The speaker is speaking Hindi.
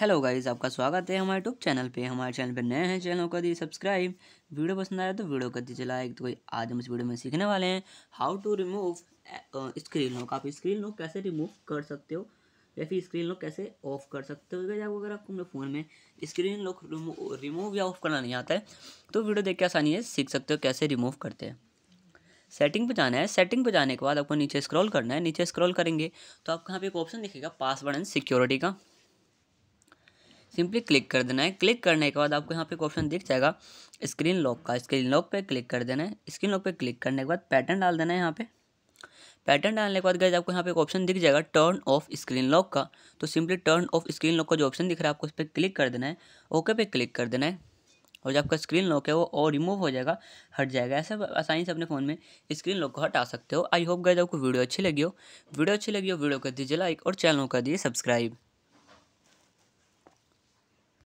हेलो गाइज आपका स्वागत है हमारे यूट्यूब चैनल पे हमारे चैनल पे नए हैं चैनल कर दिए सब्सक्राइब वीडियो पसंद आया तो वीडियो कर दीजिए लाइक तो आज हम इस वीडियो में सीखने वाले हैं how to remove screen lock आप स्क्रीन लॉक कैसे रिमूव कर सकते हो या फिर स्क्रीन लॉक कैसे ऑफ कर सकते हो तो अगर आपको अपने फ़ोन में स्क्रीन लॉक रिमूव या ऑफ करना नहीं आता है तो वीडियो देख के आसानी है सीख सकते हो कैसे रिमूव करते हैं सेटिंग पे जाना है सेटिंग पे जाने के बाद आपको नीचे स्क्रॉल करना है नीचे स्क्रॉल करेंगे तो आपको यहाँ पे एक ऑप्शन दिखेगा पासवर्ड एंड सिक्योरिटी का सिंपली क्लिक कर देना है क्लिक करने के बाद आपको यहाँ पे एक ऑप्शन दिख जाएगा स्क्रीन लॉक का स्क्रीन लॉक पे क्लिक कर देना है स्क्रीन लॉक पे क्लिक करने के बाद पैटर्न डाल देना है यहाँ पे पैटर्न डालने के बाद गए आपको यहाँ पे एक ऑप्शन दिख जाएगा टर्न ऑफ स्क्रीन लॉक का तो simply turn off screen lock का जो ऑप्शन दिख रहा है आपको उस पर क्लिक कर देना है ओके पे क्लिक कर देना है और जो आपका स्क्रीन लॉक है वो और रिमूव हो जाएगा हट जाएगा ऐसे आसानी से अपने फ़ोन में स्क्रीन लॉक को हटा सकते हो आई होप गए आपको वीडियो अच्छी लगी हो वीडियो अच्छी लगी हो वीडियो कर दीजिए लाइक और चैनल कर दीजिए सब्सक्राइब